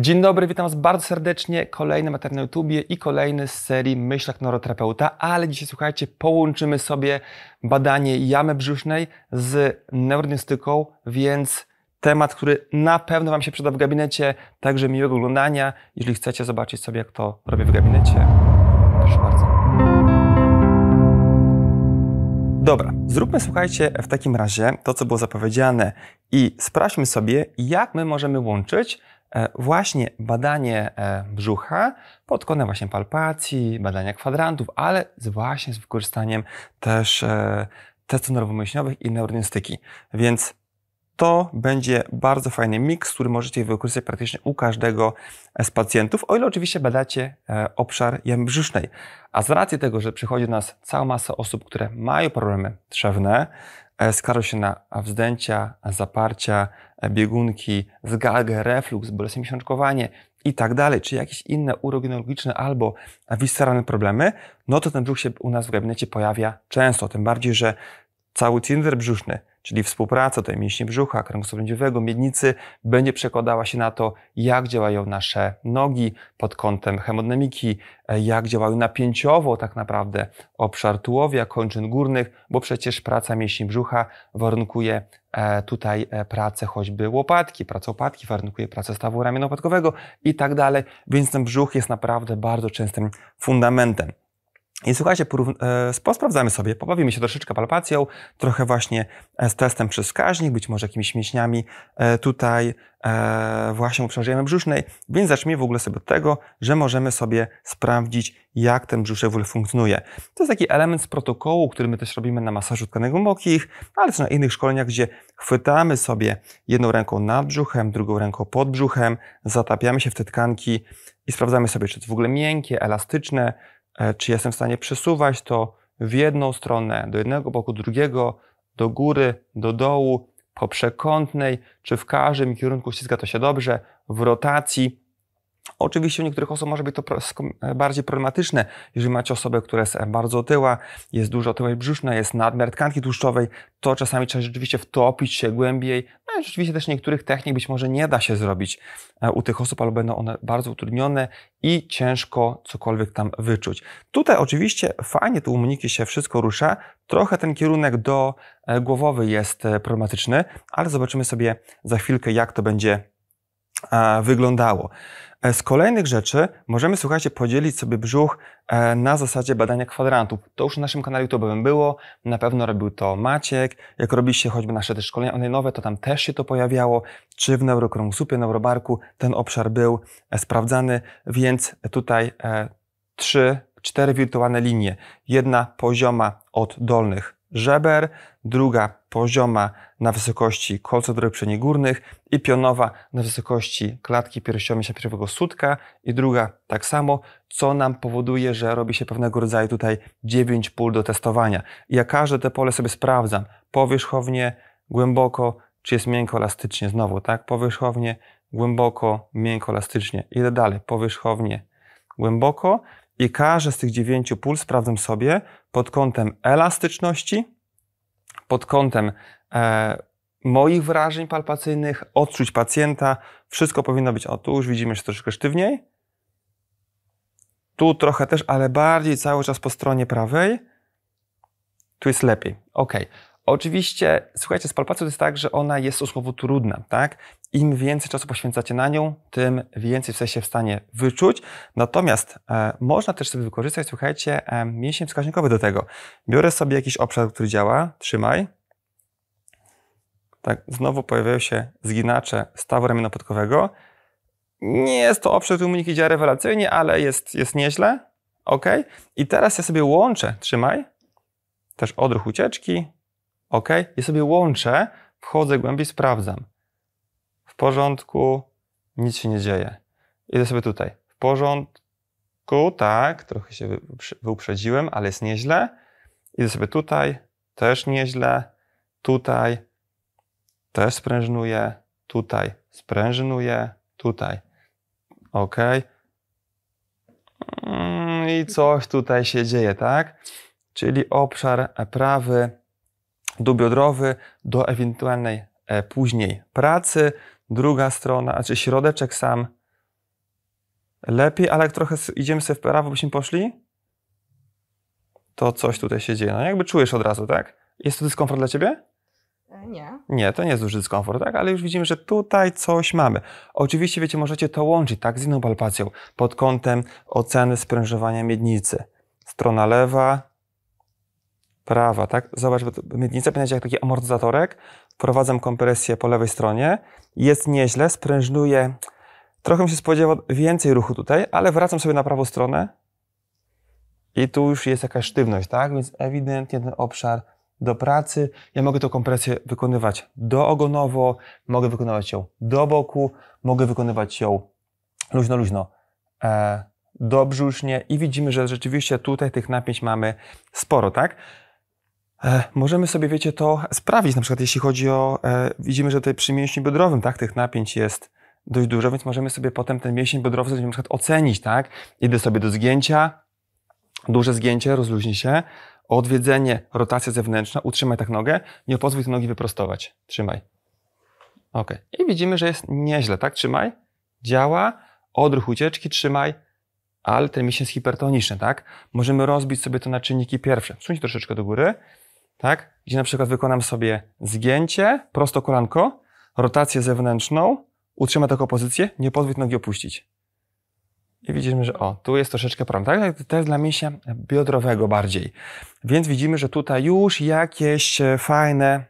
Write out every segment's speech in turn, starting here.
Dzień dobry, witam Was bardzo serdecznie. Kolejny materiał na YouTubie i kolejny z serii Myślak Neuroterapeuta, ale dzisiaj słuchajcie, połączymy sobie badanie jamy brzusznej z neurodiagnostyką, więc temat, który na pewno Wam się przyda w gabinecie, także miłego oglądania. Jeżeli chcecie zobaczyć sobie, jak to robię w gabinecie, proszę bardzo. Dobra, zróbmy słuchajcie w takim razie to, co było zapowiedziane i sprawdźmy sobie, jak my możemy łączyć E, właśnie badanie e, brzucha pod kątem właśnie palpacji, badania kwadrantów, ale właśnie z wykorzystaniem też e, testów nerwomyślnych i neurodystyki. Więc to będzie bardzo fajny miks, który możecie wykorzystać praktycznie u każdego e, z pacjentów, o ile oczywiście badacie e, obszar jamy brzusznej. A z racji tego, że przychodzi do nas cała masa osób, które mają problemy trzewne, e, skarżą się na wzdęcia, zaparcia, biegunki, zgalgę, reflux, bolesne miesiączkowanie i tak dalej, czy jakieś inne uroginologiczne albo wisceralne problemy, no to ten brzuch się u nas w gabinecie pojawia często, tym bardziej, że cały cylinder brzuszny czyli współpraca tej mięśni brzucha, kręgosłupa lędźwiowego, miednicy, będzie przekładała się na to, jak działają nasze nogi pod kątem hemodynamiki, e, jak działają napięciowo tak naprawdę obszar tułowia, kończyn górnych, bo przecież praca mięśni brzucha warunkuje e, tutaj e, pracę choćby łopatki, pracę łopatki warunkuje pracę stawu ramienia łopatkowego i tak dalej, więc ten brzuch jest naprawdę bardzo częstym fundamentem. I słuchajcie, posprawdzamy e, sobie, pobawimy się troszeczkę palpacją, trochę właśnie e, z testem przez wskaźnik, być może jakimiś mięśniami e, tutaj właśnie u brzusznej, więc zacznijmy w ogóle sobie od tego, że możemy sobie sprawdzić, jak ten brzuszek w ogóle funkcjonuje. To jest taki element z protokołu, który my też robimy na masażu tkanek mokich, ale też na innych szkoleniach, gdzie chwytamy sobie jedną ręką nad brzuchem, drugą ręką pod brzuchem, zatapiamy się w te tkanki i sprawdzamy sobie, czy to w ogóle miękkie, elastyczne, E, czy jestem w stanie przesuwać to w jedną stronę, do jednego boku, drugiego, do góry, do dołu, po przekątnej, czy w każdym kierunku ściska to się dobrze, w rotacji. Oczywiście u niektórych osób może być to e, bardziej problematyczne. Jeżeli macie osobę, która jest e, bardzo otyła, jest dużo otyłość brzuszna, jest nadmiar tkanki tłuszczowej, to czasami trzeba rzeczywiście wtopić się głębiej. No i rzeczywiście też niektórych technik być może nie da się zrobić e, u tych osób, albo będą one bardzo utrudnione i ciężko cokolwiek tam wyczuć. Tutaj oczywiście fajnie tu u Moniki się wszystko rusza. Trochę ten kierunek do głowowy jest problematyczny, ale zobaczymy sobie za chwilkę, jak to będzie E, wyglądało. E, z kolejnych rzeczy możemy, słuchajcie, podzielić sobie brzuch e, na zasadzie badania kwadrantów. To już na naszym kanale YouTube było, na pewno robił to Maciek, jak robiliście choćby nasze te szkolenia online, to tam też się to pojawiało, czy w neurokrągusłupie, neurobarku ten obszar był sprawdzany, więc tutaj trzy, cztery wirtualne linie. Jedna pozioma od dolnych żeber, druga pozioma na wysokości kolca drogoprzeni górnych i pionowa na wysokości klatki pierwszego sutka i druga tak samo, co nam powoduje, że robi się pewnego rodzaju tutaj 9 pól do testowania. I ja każde te pole sobie sprawdzam powierzchownie, głęboko, czy jest miękko, elastycznie, znowu, tak? Powierzchownie, głęboko, miękko, elastycznie. Idę dalej, powierzchownie, głęboko i każdy z tych dziewięciu pól sprawdzę sobie pod kątem elastyczności, pod kątem e, moich wrażeń palpacyjnych, odczuć pacjenta. Wszystko powinno być, o tu już widzimy się troszkę sztywniej, tu trochę też, ale bardziej cały czas po stronie prawej. Tu jest lepiej. Ok. Oczywiście, słuchajcie, z palpacją jest tak, że ona jest osłowo trudna, tak? im więcej czasu poświęcacie na nią, tym więcej jesteście w stanie wyczuć. Natomiast e, można też sobie wykorzystać, słuchajcie, e, mięśnie wskaźnikowe do tego. Biorę sobie jakiś obszar, który działa, trzymaj. Tak, znowu pojawiają się zginacze stawu ramienopodkowego. Nie jest to obszar, który unik idzie rewelacyjnie, ale jest, jest nieźle. OK. I teraz ja sobie łączę, trzymaj, też odruch ucieczki. OK. Ja sobie łączę, wchodzę głębiej, sprawdzam porządku, nic się nie dzieje. Idę sobie tutaj. W porządku, tak, trochę się wyuprzedziłem, ale jest nieźle. Idę sobie tutaj, też nieźle. Tutaj też sprężynuję. Tutaj sprężynuję. Tutaj. Ok. Mm, I coś tutaj się dzieje, tak? Czyli obszar e, prawy, do biodrowy, do ewentualnej e, później pracy druga strona, czy środeczek sam lepiej, ale jak trochę idziemy sobie w prawo, byśmy poszli, to coś tutaj się dzieje. No jakby czujesz od razu, tak? Jest to dyskomfort dla ciebie? E, nie. Nie, to nie jest duży dyskomfort, tak? Ale już widzimy, że tutaj coś mamy. Oczywiście, wiecie, możecie to łączyć, tak? Z inną palpacją pod kątem oceny sprężowania miednicy. Strona lewa, prawa, tak? Zobacz, miednica pamiętacie jak taki amortyzatorek, wprowadzam kompresję po lewej stronie, jest nieźle, sprężnuję, trochę się spodziewał więcej ruchu tutaj, ale wracam sobie na prawą stronę i tu już jest jakaś sztywność, tak? Więc ewidentnie ten obszar do pracy. Ja mogę tą kompresję wykonywać doogonowo, mogę wykonywać ją do boku, mogę wykonywać ją luźno, luźno e, dobrze już nie i widzimy, że rzeczywiście tutaj tych napięć mamy sporo, tak? E, możemy sobie, wiecie, to sprawdzić. na przykład jeśli chodzi o, e, widzimy, że tutaj przy mięśniu biodrowym, tak, tych napięć jest dość dużo, więc możemy sobie potem ten mięsień biodrowy na przykład ocenić, tak, idę sobie do zgięcia, duże zgięcie, rozluźnij się, odwiedzenie, rotacja zewnętrzna, utrzymaj tak nogę, nie pozwól tej nogi wyprostować, trzymaj. Ok, i widzimy, że jest nieźle, tak, trzymaj, działa, odruch ucieczki, trzymaj, ale ten mięsień jest hipertoniczny, tak? Możemy rozbić sobie to na czynniki pierwsze. Suń troszeczkę do góry, tak? Gdzie na przykład wykonam sobie zgięcie, prosto kolanko, rotację zewnętrzną, utrzymam taką pozycję, nie pozwól nogi opuścić. I widzimy, że o, tu jest troszeczkę problem, tak? tak to jest dla mięśnia biodrowego bardziej. Więc widzimy, że tutaj już jakieś e, fajne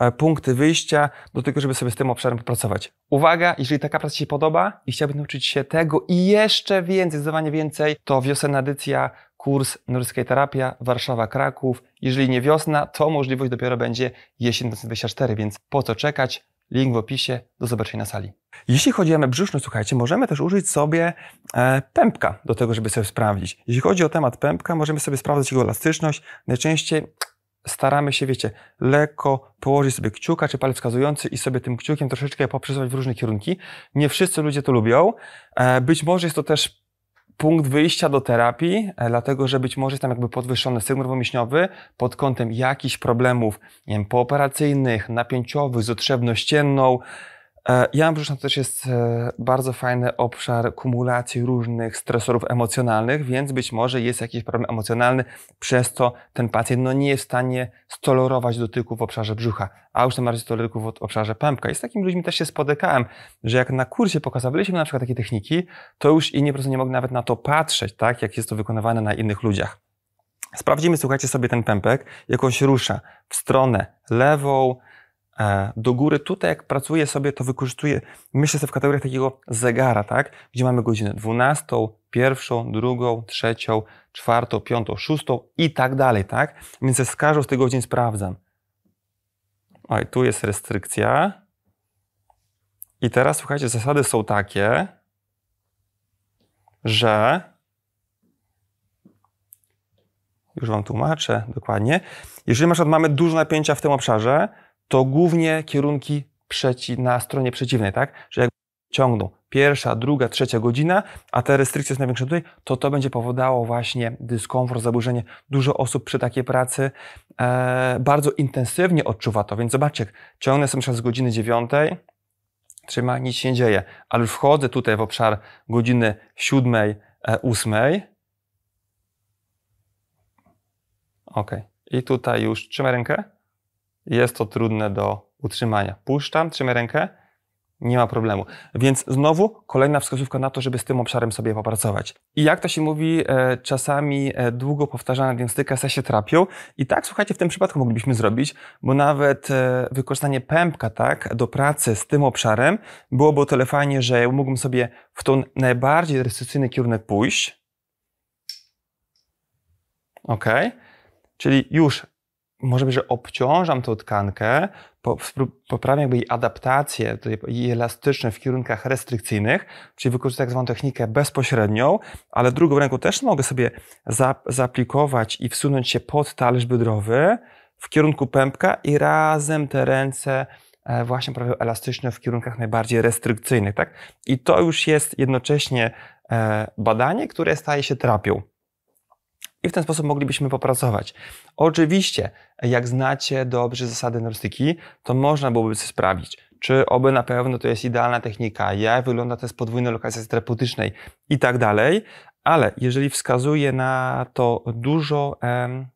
e, punkty wyjścia do tego, żeby sobie z tym obszarem popracować. Uwaga, jeżeli taka praca Ci się podoba i chciałbym nauczyć się tego i jeszcze więcej, zdecydowanie więcej, to wiosenna edycja kurs nordyckiej terapia Warszawa-Kraków. Jeżeli nie wiosna, to możliwość dopiero będzie jesień 2024, więc po co czekać? Link w opisie. Do zobaczenia na sali. Jeśli chodzi o jamę brzuszną, słuchajcie, możemy też użyć sobie e, pępka do tego, żeby sobie sprawdzić. Jeśli chodzi o temat pępka, możemy sobie sprawdzać jego elastyczność. Najczęściej staramy się, wiecie, lekko położyć sobie kciuka czy palec wskazujący i sobie tym kciukiem troszeczkę poprzesuwać w różne kierunki. Nie wszyscy ludzie to lubią. E, być może jest to też punkt wyjścia do terapii, e, dlatego że być może jest tam jakby podwyższony sygnał mięśniowy pod kątem jakichś problemów nie wiem, pooperacyjnych, napięciowych, z E, ja mam że to też jest e, bardzo fajny obszar kumulacji różnych stresorów emocjonalnych, więc być może jest jakiś problem emocjonalny, przez co ten pacjent no, nie jest w stanie stolorować dotyku w obszarze brzucha, a już tym bardziej stoleryków w obszarze pępka. I z takimi ludźmi też się spotykałem, że jak na kursie pokazywaliśmy na przykład takie techniki, to już inni po prostu nie mogli nawet na to patrzeć, tak, jak jest to wykonywane na innych ludziach. Sprawdzimy, słuchajcie sobie ten pępek, jak on się rusza w stronę lewą, E, do góry. Tutaj jak pracuję sobie, to wykorzystuję, myślę sobie w kategoriach takiego zegara, tak? Gdzie mamy godzinę 12, pierwszą, drugą, trzecią, czwartą, piątą, szóstą i tak dalej, tak? Więc z każdą z tych godzin sprawdzam. Oj, tu jest restrykcja. I teraz słuchajcie, zasady są takie, że już Wam tłumaczę dokładnie. Jeżeli na przykład mamy dużo napięcia w tym obszarze, to głównie kierunki przeci na stronie przeciwnej, tak? Że jak ciągną pierwsza, druga, trzecia godzina, a te restrykcje są największe tutaj, to to będzie powodowało właśnie dyskomfort, zaburzenie. Dużo osób przy takiej pracy e, bardzo intensywnie odczuwa to, więc zobaczcie, ciągnę sobie czas z godziny dziewiątej, trzyma, nic się nie dzieje, ale już wchodzę tutaj w obszar godziny siódmej, e, ósmej, ok, i tutaj już trzymam rękę, jest to trudne do utrzymania. Puszczam, trzymam rękę, nie ma problemu. Więc znowu kolejna wskazówka na to, żeby z tym obszarem sobie popracować. I jak to się mówi, e, czasami e, długo powtarzane diagnostyka się trapią. I tak, słuchajcie, w tym przypadku moglibyśmy zrobić, bo nawet e, wykorzystanie pępka tak, do pracy z tym obszarem byłoby o tyle fajnie, że mógłbym sobie w ten najbardziej restrykcyjny kierunek pójść. Ok? Czyli już może być, że obciążam tą tkankę, poprawiam jakby jej adaptację i elastyczność w kierunkach restrykcyjnych, czyli wykorzystuję tak zwaną technikę bezpośrednią, ale drugą ręką też mogę sobie za, zaaplikować i wsunąć się pod talerz biodrowy w kierunku pępka i razem te ręce e, właśnie prawie elastyczne w kierunkach najbardziej restrykcyjnych. Tak? I to już jest jednocześnie e, badanie, które staje się terapią. I w ten sposób moglibyśmy popracować. Oczywiście, jak znacie dobrze zasady neurostyki, to można byłoby sobie sprawdzić, czy oby na pewno to jest idealna technika, jak wygląda to z podwójnej lokacji terapeutycznej i tak dalej, ale jeżeli wskazuje na to dużo em,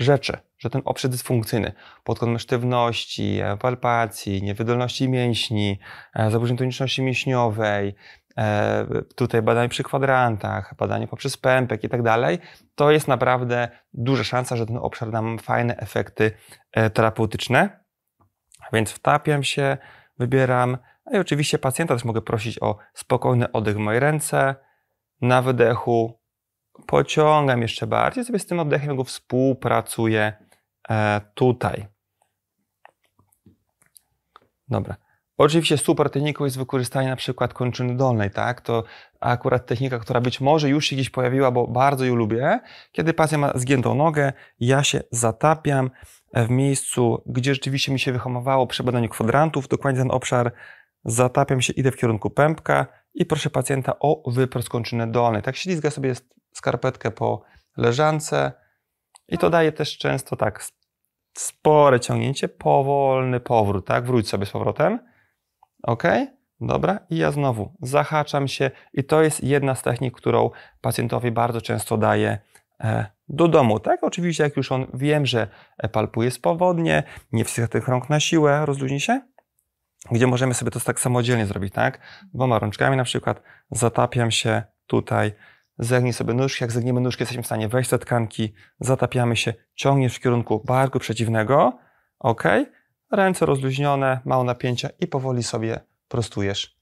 rzeczy, że ten obszar dysfunkcyjny pod kątem sztywności, e, palpacji, niewydolności mięśni, e, zaburzeń toniczności mięśniowej, E, tutaj badanie przy kwadrantach, badanie poprzez pępek i tak dalej, to jest naprawdę duża szansa, że ten obszar nam fajne efekty e, terapeutyczne. Więc wtapiam się, wybieram. No i oczywiście pacjenta też mogę prosić o spokojny oddech w mojej ręce, na wydechu pociągam jeszcze bardziej, sobie z tym oddechem go współpracuję e, tutaj. Dobra. Oczywiście super techniką jest wykorzystanie na przykład kończyny dolnej, tak? To akurat technika, która być może już się gdzieś pojawiła, bo bardzo ją lubię. Kiedy pacjent ma zgiętą nogę, ja się zatapiam w miejscu, gdzie rzeczywiście mi się wyhamowało przy badaniu kwadrantów, dokładnie ten obszar, zatapiam się, idę w kierunku pępka i proszę pacjenta o wyprost kończyny dolnej. Tak ślizga sobie skarpetkę po leżance i to daje też często tak spore ciągnięcie, powolny powrót, tak? Wróć sobie z powrotem Ok? Dobra, i ja znowu zahaczam się, i to jest jedna z technik, którą pacjentowi bardzo często daję e, do domu. Tak, oczywiście, jak już on wiem, że e, palpuje spowodnie, nie wsycha tych rąk na siłę, rozluźni się, gdzie możemy sobie to tak samodzielnie zrobić, tak? Dwoma rączkami na przykład zatapiam się tutaj, zegnij sobie nóżki, jak zegniemy nóżki, jesteśmy w stanie wejść do tkanki, zatapiamy się, ciągniesz w kierunku barku przeciwnego, ok? ręce rozluźnione, mało napięcia i powoli sobie prostujesz.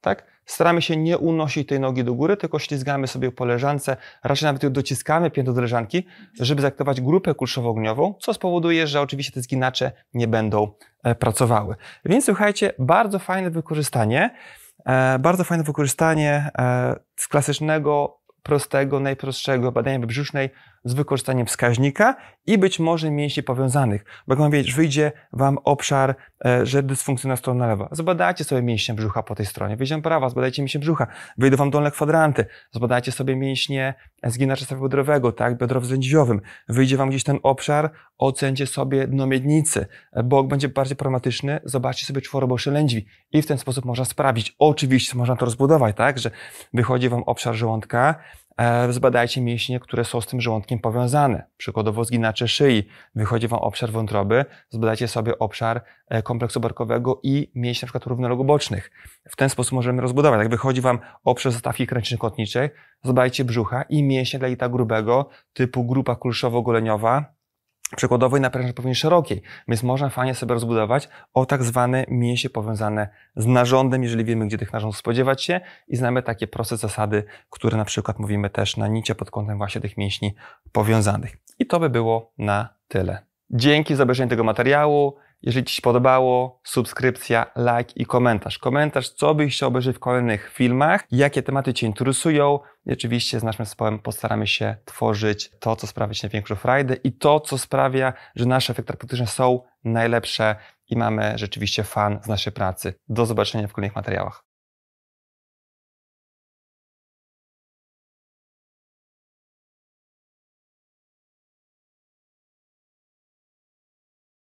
Tak? Staramy się nie unosić tej nogi do góry, tylko ślizgamy sobie po leżance, raczej nawet dociskamy piętą do leżanki, żeby zaktować grupę kulszowo-ogniową, co spowoduje, że oczywiście te zginacze nie będą e, pracowały. Więc słuchajcie, bardzo fajne wykorzystanie, e, bardzo fajne wykorzystanie e, z klasycznego, prostego, najprostszego badania brzusznej z wykorzystaniem wskaźnika i być może mięśni powiązanych. Bo jak mam wiedzieć, wyjdzie Wam obszar, e, że dysfunkcyjna strona lewa. Zbadajcie sobie mięśnie brzucha po tej stronie. Wyjdzie prawa, zbadajcie mięśnie brzucha. Wyjdą Wam dolne kwadranty. Zbadajcie sobie mięśnie zginacza stawu biodrowego, tak, biodro w Wyjdzie Wam gdzieś ten obszar, ocencie sobie dno miednicy. Bok będzie bardziej problematyczny, zobaczcie sobie czworoboszy lędźwi. I w ten sposób można sprawdzić. Oczywiście można to rozbudować, tak, że wychodzi Wam obszar żołądka, E, zbadajcie mięśnie, które są z tym żołądkiem powiązane. Przykładowo zginacze szyi, wychodzi Wam obszar wątroby, zbadajcie sobie obszar e, kompleksu barkowego i mięśni np. równologobocznych. W ten sposób możemy rozbudować. Jak wychodzi Wam obszar zastawki kręcznych kotniczej, zbadajcie brzucha i mięśnie dla jelita grubego typu grupa kulszowo-goleniowa, przykładowej na pręży powinien szerokiej, więc można fajnie sobie rozbudować o tak zwane mięsie powiązane z narządem, jeżeli wiemy, gdzie tych narządów spodziewać się i znamy takie proste zasady, które na przykład mówimy też na nicie pod kątem właśnie tych mięśni powiązanych. I to by było na tyle. Dzięki za obejrzenie tego materiału. Jeżeli Ci się podobało, subskrypcja, like i komentarz. Komentarz, co byś chciał obejrzeć w kolejnych filmach, jakie tematy Cię interesują. I oczywiście z naszym zespołem postaramy się tworzyć to, co sprawia Ci największą frajdę i to, co sprawia, że nasze efekty praktyczne są najlepsze i mamy rzeczywiście fan z naszej pracy. Do zobaczenia w kolejnych materiałach.